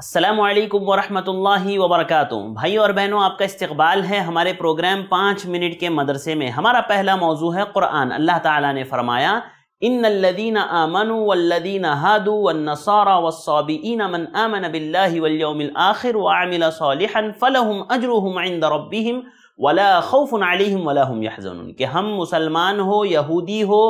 असलकम वरहमल वरक भाई और बहनों आपका इस्तबाल है हमारे प्रोग्राम पाँच मिनट के मदरसे में हमारा पहला मौजू है क़ुरान अल्लाह ताला ने फरमाया इन लदीन आमन वल्लदीन हादू मन आमन बिल्लामिलआखिर वामिल सोलहन फ़लहम अजरुम रबीम वला खौफ़ वलाम यहजन कि हम मुसलमान हो यहूदी हो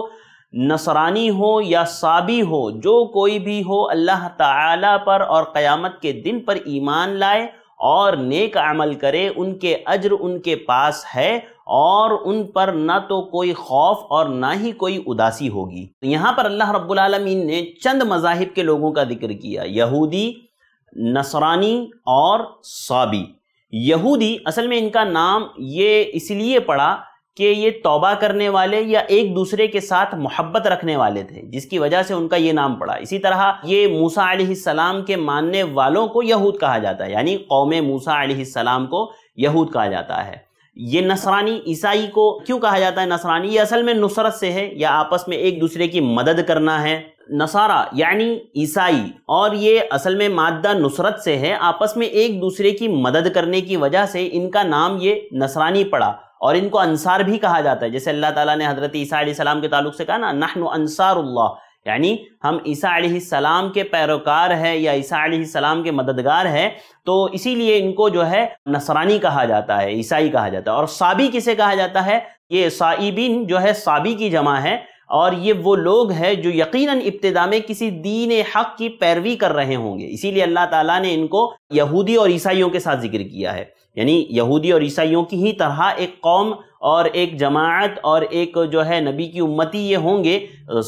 नसरानी हो या साबी हो जो कोई भी हो अल्लाह ताला पर और क़यामत के दिन पर ईमान लाए और नेक अमल करे उनके अज्र उनके पास है और उन पर ना तो कोई खौफ और ना ही कोई उदासी होगी तो यहाँ पर अल्लाह रब्बुल ने चंद मजाहिब के लोगों का जिक्र किया यहूदी नसरानी और साबी यहूदी असल में इनका नाम ये इसलिए पड़ा कि ये तौबा करने वाले या एक दूसरे के साथ मोहब्बत रखने वाले थे जिसकी वजह से उनका ये नाम पड़ा इसी तरह ये मूसा सलाम के मानने वालों को यहूद कहा जाता है यानी कौम मूसा सलाम को यहूद कहा जाता है ये नसरानी ईसाई को क्यों कहा जाता है नसरानी ये असल में नुसरत से है या आपस में एक दूसरे की मदद करना है नसारा यानी ईसाई और ये असल में मादा नुसरत से है आपस में एक दूसरे की मदद करने की वजह से इनका नाम ये नसरानी पड़ा और इनको अंसार भी कहा जाता है जैसे अल्लाह ताला ने हज़रत ईसा सलाम के ताल्लुक से कहा ना नहनु अंसारुल्लाह यानी हम ईसा सलाम के पैरोकार है या ईसा सलाम के मददगार है तो इसीलिए इनको जो है नसरानी कहा जाता है ईसाई कहा जाता है और साबी किसे कहा जाता है ये साइबिन जो है साबी की जमा है और ये वो लोग हैं जो यकीनन इब्तदा में किसी दीन हक की पैरवी कर रहे होंगे इसीलिए अल्लाह ताला ने इनको यहूदी और ईसाइयों के साथ जिक्र किया है यानी यहूदी और ईसाइयों की ही तरह एक कौम और एक जमात और एक जो है नबी की उम्मती ये होंगे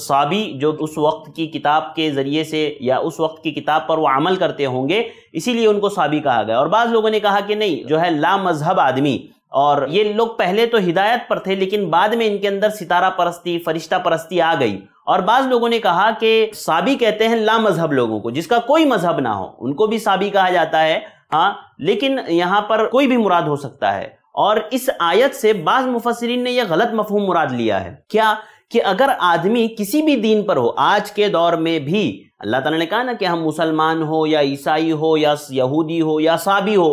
साबी जो उस वक्त की किताब के ज़रिए से या उस वक्त की किताब पर वो अमल करते होंगे इसीलिए उनको साबी कहा गया और बाज़ लोगों ने कहा कि नहीं जो है ला मजहब आदमी और ये लोग पहले तो हिदायत पर थे लेकिन बाद में इनके अंदर सितारा परस्ती फरिश्ता परस्ती आ गई और बाज़ लोगों ने कहा कि साबी कहते हैं ला मजहब लोगों को जिसका कोई मजहब ना हो उनको भी साबी कहा जाता है हाँ लेकिन यहाँ पर कोई भी मुराद हो सकता है और इस आयत से बाज मुफसरीन ने यह गलत मफहम मुराद लिया है क्या कि अगर आदमी किसी भी दीन पर हो आज के दौर में भी अल्लाह ताला ने कहा ना कि हम मुसलमान हो या ईसाई हो या यहूदी हो या साबी हो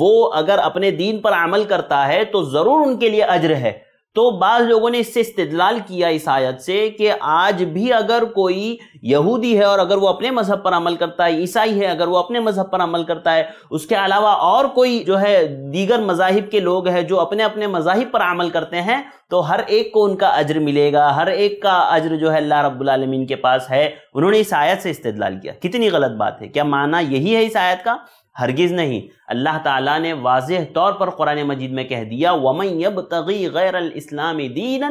वो अगर अपने दीन पर अमल करता है तो ज़रूर उनके लिए अज्र है तो बाज लोगों ने इससे इस्तलाल किया इस आयत से कि आज भी अगर कोई यहूदी है और अगर वो अपने मजहब पर अमल करता है ईसाई है अगर वो अपने मजहब पर अमल करता है उसके अलावा और कोई जो है दीगर मजाहिब के लोग हैं जो अपने अपने मजाहिब पर अमल करते हैं तो हर एक को उनका अज्र मिलेगा हर एक का अज्र जो है अल्लाह रब्बुल के पास है उन्होंने इस आयत से इस्तेदलाल किया कितनी गलत बात है क्या माना यही है इस आयत का हरगिज़ नहीं अल्लाह ताला ने वाज तौर पर कुरान मजीद में कह दिया वमन यब तगी गैरइस्लामी दीन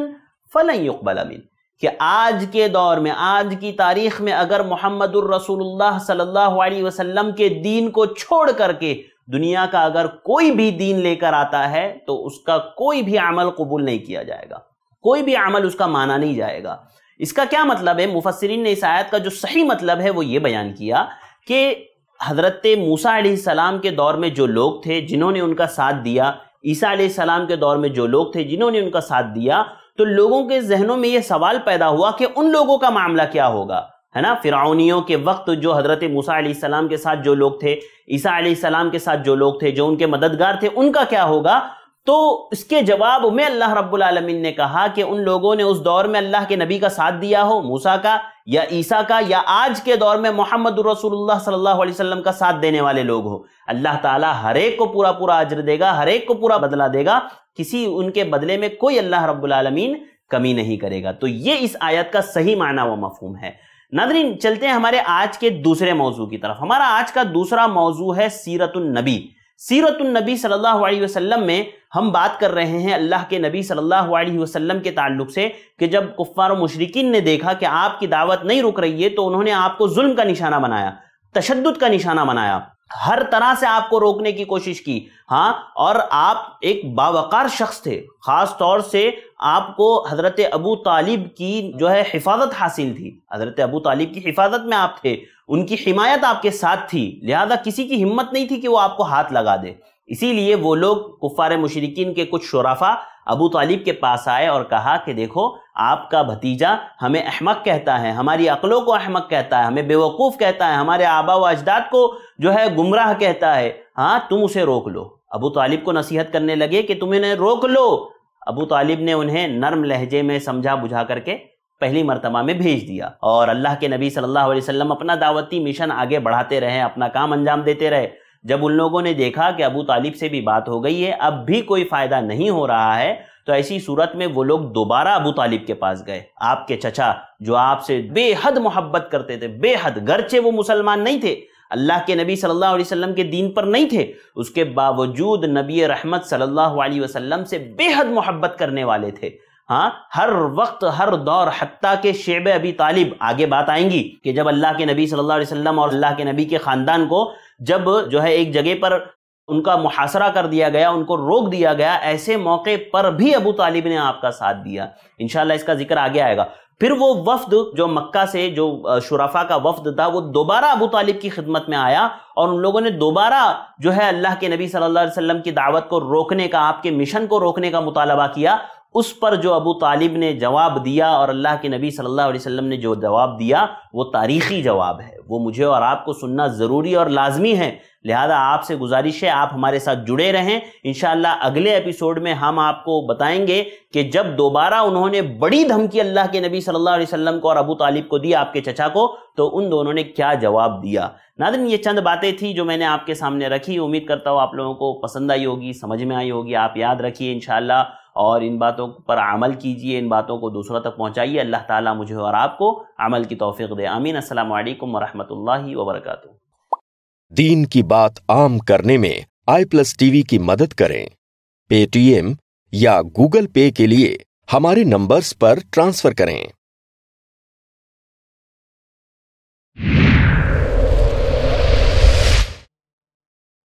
फ़लन यकबलमिन कि आज के दौर में आज की तारीख में अगर मोहम्मद रसूलुल्लाह सल्लल्लाहु अलैहि वसल्लम के दीन को छोड़ करके दुनिया का अगर कोई भी दीन लेकर आता है तो उसका कोई भी अमल कबूल नहीं किया जाएगा कोई भी अमल उसका माना नहीं जाएगा इसका क्या मतलब है मुफसरीन ने इस आयत का जो सही मतलब है वो ये बयान किया कि हज़रत मूसा सलाम के दौर में जो लोग थे जिन्होंने उनका साथ दिया ईसा सलाम के दौर में जो लोग थे जिन्होंने उनका साथ दिया तो लोगों के जहनों में यह सवाल पैदा हुआ कि उन लोगों का मामला क्या होगा है ना फिराउनियों के वक्त जो हज़रत मूसा सलाम के साथ जो लोग थे ईसा सलाम के साथ जो लोग थे जो उनके मददगार थे उनका क्या होगा तो इसके जवाब में अल्लाह रब्बुल आलमीन ने कहा कि उन लोगों ने उस दौर में अल्लाह के नबी का साथ दिया हो मूसा का या ईसा का या आज के दौर में मोहम्मद रसूलुल्लाह सल्लल्लाहु अलैहि वसल्लम का साथ देने वाले लोग हो अल्लाह ताला हर एक को पूरा पूरा अजर देगा हर एक को पूरा बदला देगा किसी उनके बदले में कोई अल्लाह रब्बुल आलमीन कमी नहीं करेगा तो ये इस आयत का सही माना व मफहूम है नादरीन चलते हैं हमारे आज के दूसरे मौजू की तरफ हमारा आज का दूसरा मौजू है सीरतुलनबी नबी सीरतुलनबी सल्लल्लाहु अलैहि वसल्लम में हम बात कर रहे हैं अल्लाह के नबी सल्लल्लाहु अलैहि वसल्लम के ताल्लुक से कि जब कुफ़ार मशरकिन ने देखा कि आपकी दावत नहीं रुक रही है तो उन्होंने आपको जुल्म का निशाना बनाया तशद का निशाना बनाया हर तरह से आपको रोकने की कोशिश की हाँ और आप एक बावकार शख्स थे ख़ास तौर से आपको हज़रत अबू तालिब की जो है हिफाजत हासिल थी हज़रत अबू तालिब की हिफाजत में आप थे उनकी हिमायत आपके साथ थी लिहाजा किसी की हिम्मत नहीं थी कि वो आपको हाथ लगा दे इसीलिए वो लोग कुफ़ार मुशरकिन के कुछ शराफा अबू तालिब के पास आए और कहा कि देखो आपका भतीजा हमें अहमक कहता है हमारी अकलों को अहमक कहता है हमें बेवकूफ़ कहता है हमारे आबा व अजदाद को जो है गुमराह कहता है हाँ तुम उसे रोक लो अबू तालिब को नसीहत करने लगे कि तुम इन्हें रोक लो अबू तालिब ने उन्हें नर्म लहजे में समझा बुझा करके पहली मरतबा में भेज दिया और अल्लाह के नबी सल्लल्लाहु अलैहि वसल्लम अपना दावती मिशन आगे बढ़ाते रहे अपना काम अंजाम देते रहे जब उन लोगों ने देखा कि अबू तालिब से भी बात हो गई है अब भी कोई फ़ायदा नहीं हो रहा है तो ऐसी सूरत में वो लोग दोबारा अबू तालिब के पास गए आपके चचा जो आपसे बेहद मोहब्बत करते थे बेहद गरचे वो मुसलमान नहीं थे अल्लाह के नबी सल्लल्लाहु अलैहि वसल्लम के दीन पर नहीं थे उसके बावजूद नबी रहमत सल्लल्लाहु अलैहि वसल्लम से बेहद मोहब्बत करने वाले थे हाँ हर वक्त हर दौर हती के शेब अबी तालिब आगे बात आएंगी कि जब अल्लाह के नबी सल्लल्लाहु अलैहि वसल्लम और अल्लाह के नबी के ख़ानदान को जब जो है एक जगह पर उनका मुहासरा कर दिया गया उनको रोक दिया गया ऐसे मौके पर भी अबू तालिब ने आपका साथ दिया इनशाला इसका जिक्र आगे आएगा फिर वो वफद जो मक्का से जो शराफा का वफद था वो दोबारा अबू तालिब की खिदमत में आया और उन लोगों ने दोबारा जो है अल्लाह के नबी सल्लल्लाहु अलैहि वसल्लम की दावत को रोकने का आपके मिशन को रोकने का मुतालबा किया उस पर जो अबू तालिब ने जवाब दिया और अल्लाह के नबी सल्लल्लाहु अलैहि वसल्लम ने जो जवाब दिया वो तारीखी जवाब है वो मुझे और आपको सुनना ज़रूरी और लाजमी है लिहाजा आपसे गुजारिश है आप हमारे साथ जुड़े रहें इन अगले एपिसोड में हम आपको बताएंगे कि जब दोबारा उन्होंने बड़ी धमकी अल्लाह के नबी सल्लल्लाहु अलैहि वसल्लम को और अबू तालिब को दी आपके चचा को तो उन दोनों ने क्या जवाब दिया नादिन ये चंद बातें थी जो मैंने आपके सामने रखी उम्मीद करता हूँ आप लोगों को पसंद आई होगी समझ में आई होगी आप याद रखिए इन और इन बातों पर अमल कीजिए इन बातों को दूसरों तक पहुँचाइए अल्लाह ताला मुझे और आपको अमल की तोफ़ी दे आमीन असल वरहमल वबरक दीन की बात आम करने में आई प्लस टीवी की मदद करें पेटीएम या गूगल पे के लिए हमारे नंबर्स पर ट्रांसफ़र करें